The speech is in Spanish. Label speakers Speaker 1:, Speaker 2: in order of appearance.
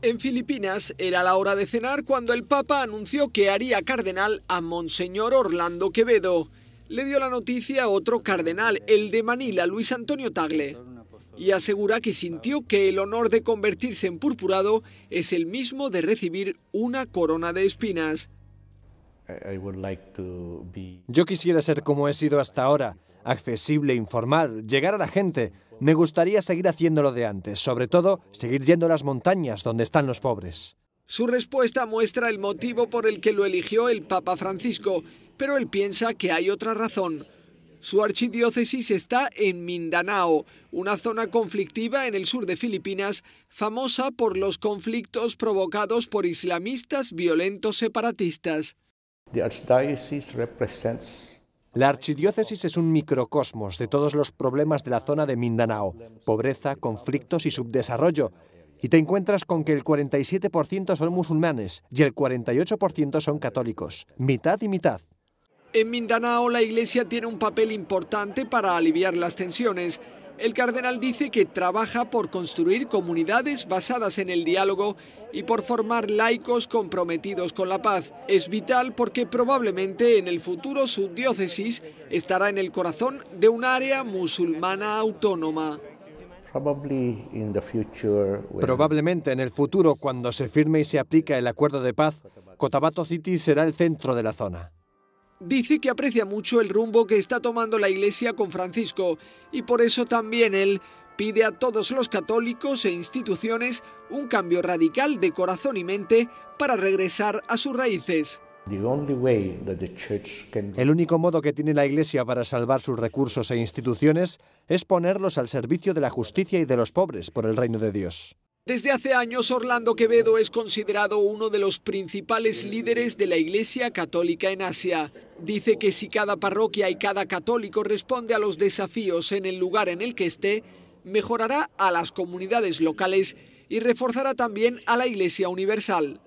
Speaker 1: En Filipinas era la hora de cenar cuando el Papa anunció que haría cardenal a Monseñor Orlando Quevedo. Le dio la noticia a otro cardenal, el de Manila, Luis Antonio Tagle, y asegura que sintió que el honor de convertirse en purpurado es el mismo de recibir una corona de espinas.
Speaker 2: Yo quisiera ser como he sido hasta ahora, accesible, e informal, llegar a la gente. Me gustaría seguir haciendo lo de antes, sobre todo seguir yendo a las montañas donde están los pobres.
Speaker 1: Su respuesta muestra el motivo por el que lo eligió el Papa Francisco, pero él piensa que hay otra razón. Su archidiócesis está en Mindanao, una zona conflictiva en el sur de Filipinas, famosa por los conflictos provocados por islamistas violentos separatistas.
Speaker 2: La archidiócesis es un microcosmos de todos los problemas de la zona de Mindanao, pobreza, conflictos y subdesarrollo. Y te encuentras con que el 47% son musulmanes y el 48% son católicos, mitad y mitad.
Speaker 1: En Mindanao la iglesia tiene un papel importante para aliviar las tensiones el cardenal dice que trabaja por construir comunidades basadas en el diálogo y por formar laicos comprometidos con la paz. Es vital porque probablemente en el futuro su diócesis estará en el corazón de un área musulmana autónoma.
Speaker 2: Probablemente en el futuro, cuando se firme y se aplica el acuerdo de paz, Cotabato City será el centro de la zona
Speaker 1: dice que aprecia mucho el rumbo que está tomando la Iglesia con Francisco y por eso también él pide a todos los católicos e instituciones un cambio radical de corazón y mente para regresar a sus raíces.
Speaker 2: El único modo que tiene la Iglesia para salvar sus recursos e instituciones es ponerlos al servicio de la justicia y de los pobres por el reino de Dios.
Speaker 1: Desde hace años, Orlando Quevedo es considerado uno de los principales líderes de la Iglesia Católica en Asia. Dice que si cada parroquia y cada católico responde a los desafíos en el lugar en el que esté, mejorará a las comunidades locales y reforzará también a la Iglesia Universal.